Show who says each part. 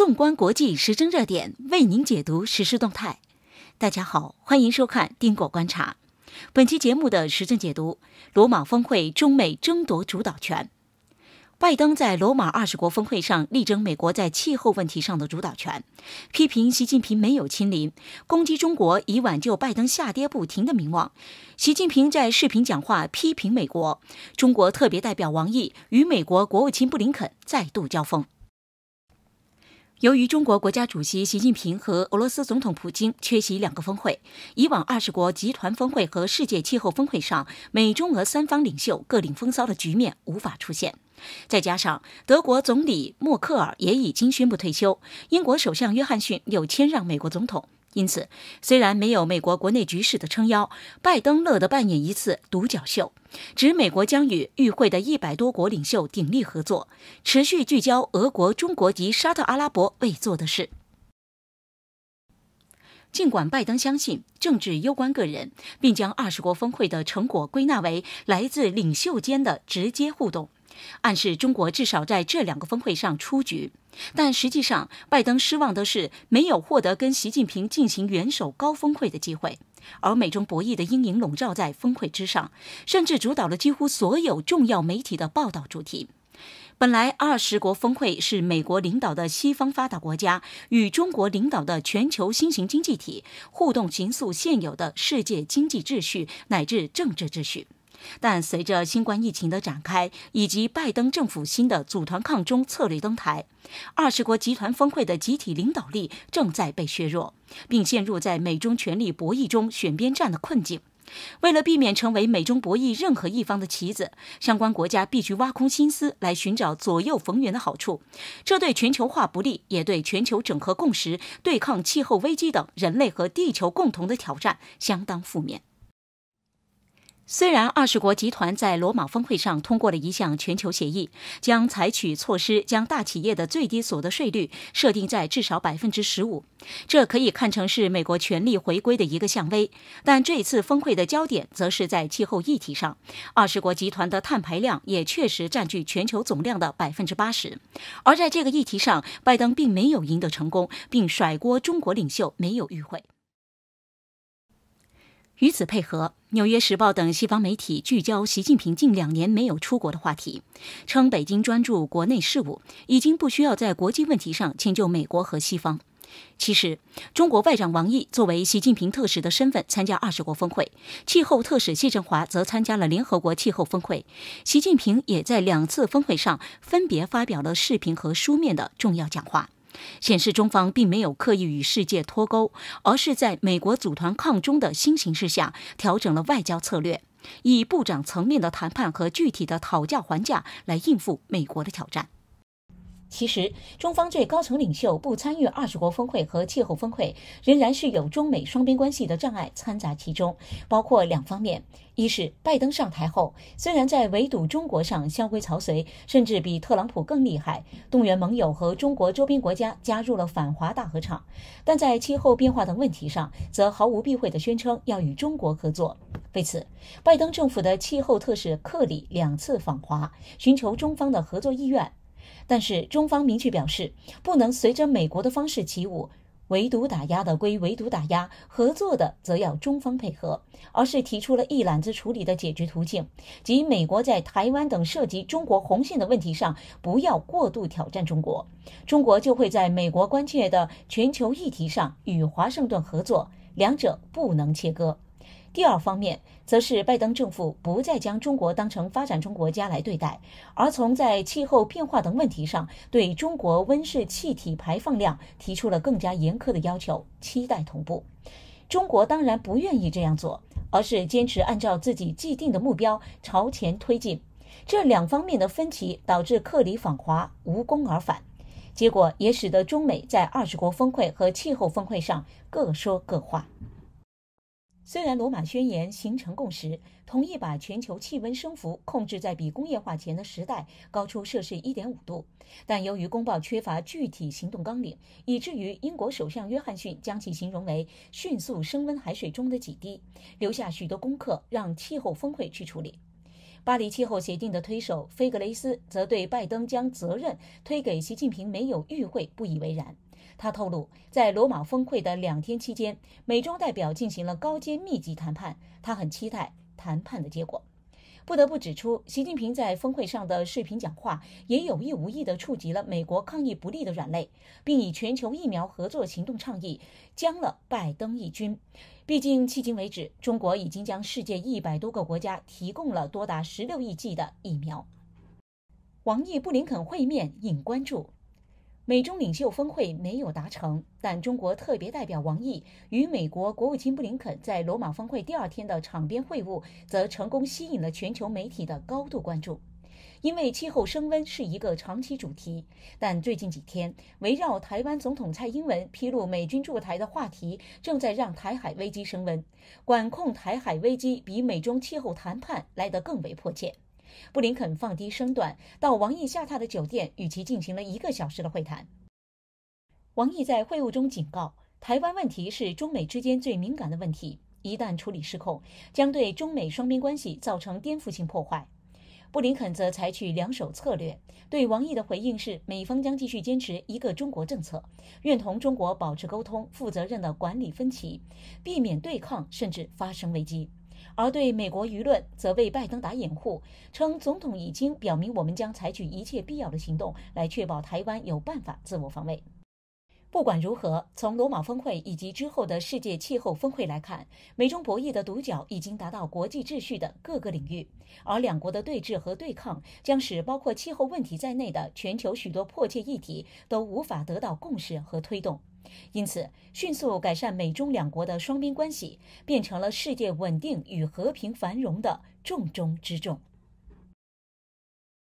Speaker 1: 纵观国际时政热点，为您解读时事动态。大家好，欢迎收看《丁果观察》。本期节目的时政解读：罗马峰会中美争夺主导权。拜登在罗马二十国峰会上力争美国在气候问题上的主导权，批评习近平没有亲临，攻击中国以挽救拜登下跌不停的名望。习近平在视频讲话批评美国。中国特别代表王毅与美国国务卿布林肯再度交锋。由于中国国家主席习近平和俄罗斯总统普京缺席两个峰会，以往二十国集团峰会和世界气候峰会上美中俄三方领袖各领风骚的局面无法出现。再加上德国总理默克尔也已经宣布退休，英国首相约翰逊又谦让美国总统。因此，虽然没有美国国内局势的撑腰，拜登乐得扮演一次独角秀，指美国将与与会的一百多国领袖鼎力合作，持续聚焦俄国、中国及沙特阿拉伯未做的事。尽管拜登相信政治攸关个人，并将二十国峰会的成果归纳为来自领袖间的直接互动。暗示中国至少在这两个峰会上出局，但实际上，拜登失望的是没有获得跟习近平进行元首高峰会的机会，而美中博弈的阴影笼罩在峰会之上，甚至主导了几乎所有重要媒体的报道主题。本来二十国峰会是美国领导的西方发达国家与中国领导的全球新型经济体互动重塑现有的世界经济秩序乃至政治秩序。但随着新冠疫情的展开，以及拜登政府新的组团抗中策略登台，二十国集团峰会的集体领导力正在被削弱，并陷入在美中权力博弈中选边站的困境。为了避免成为美中博弈任何一方的棋子，相关国家必须挖空心思来寻找左右逢源的好处。这对全球化不利，也对全球整合共识、对抗气候危机等人类和地球共同的挑战相当负面。虽然二十国集团在罗马峰会上通过了一项全球协议，将采取措施将大企业的最低所得税率设定在至少百分之十五，这可以看成是美国权力回归的一个象威。但这次峰会的焦点则是在气候议题上，二十国集团的碳排量也确实占据全球总量的百分之八十。而在这个议题上，拜登并没有赢得成功，并甩锅中国领袖没有与会。与此配合。《纽约时报》等西方媒体聚焦习近平近两年没有出国的话题，称北京专注国内事务，已经不需要在国际问题上迁就美国和西方。其实，中国外长王毅作为习近平特使的身份参加二十国峰会，气候特使谢振华则参加了联合国气候峰会。习近平也在两次峰会上分别发表了视频和书面的重要讲话。显示中方并没有刻意与世界脱钩，而是在美国组团抗中的新形势下，调整了外交策略，以部长层面的谈判和具体的讨价还价来应付美国的挑战。其实，中方最高层领袖不参与二十国峰会和气候峰会，仍然是有中美双边关系的障碍掺杂其中，包括两方面：一是拜登上台后，虽然在围堵中国上相规曹随，甚至比特朗普更厉害，动员盟友和中国周边国家加入了反华大合唱；但在气候变化等问题上，则毫无避讳地宣称要与中国合作。为此，拜登政府的气候特使克里两次访华，寻求中方的合作意愿。但是中方明确表示，不能随着美国的方式起舞，围堵打压的归围堵打压，合作的则要中方配合，而是提出了一揽子处理的解决途径，即美国在台湾等涉及中国红线的问题上不要过度挑战中国，中国就会在美国关切的全球议题上与华盛顿合作，两者不能切割。第二方面，则是拜登政府不再将中国当成发展中国家来对待，而从在气候变化等问题上对中国温室气体排放量提出了更加严苛的要求。期待同步，中国当然不愿意这样做，而是坚持按照自己既定的目标朝前推进。这两方面的分歧导致克里访华无功而返，结果也使得中美在二十国峰会和气候峰会上各说各话。虽然《罗马宣言》形成共识，同意把全球气温升幅控制在比工业化前的时代高出摄氏1.5度，但由于公报缺乏具体行动纲领，以至于英国首相约翰逊将其形容为“迅速升温海水中的几滴”，留下许多功课让气候峰会去处理。巴黎气候协定的推手菲格雷斯则对拜登将责任推给习近平没有与会不以为然。他透露，在罗马峰会的两天期间，美中代表进行了高阶密集谈判，他很期待谈判的结果。不得不指出，习近平在峰会上的视频讲话也有意无意地触及了美国抗疫不利的软肋，并以全球疫苗合作行动倡议将了拜登一军。毕竟，迄今为止，中国已经将世界一百多个国家提供了多达十六亿剂的疫苗。王毅布林肯会面引关注，美中领袖峰会没有达成，但中国特别代表王毅与美国国务卿布林肯在罗马峰会第二天的场边会晤，则成功吸引了全球媒体的高度关注。因为气候升温是一个长期主题，但最近几天，围绕台湾总统蔡英文披露美军驻台的话题，正在让台海危机升温。管控台海危机比美中气候谈判来得更为迫切。布林肯放低声段，到王毅下榻的酒店与其进行了一个小时的会谈。王毅在会晤中警告，台湾问题是中美之间最敏感的问题，一旦处理失控，将对中美双边关系造成颠覆性破坏。布林肯则采取两手策略，对王毅的回应是：美方将继续坚持一个中国政策，愿同中国保持沟通，负责任地管理分歧，避免对抗甚至发生危机。而对美国舆论，则为拜登打掩护，称总统已经表明，我们将采取一切必要的行动来确保台湾有办法自我防卫。不管如何，从罗马峰会以及之后的世界气候峰会来看，美中博弈的独角已经达到国际秩序的各个领域，而两国的对峙和对抗将使包括气候问题在内的全球许多迫切议题都无法得到共识和推动。因此，迅速改善美中两国的双边关系，变成了世界稳定与和平繁荣的重中之重。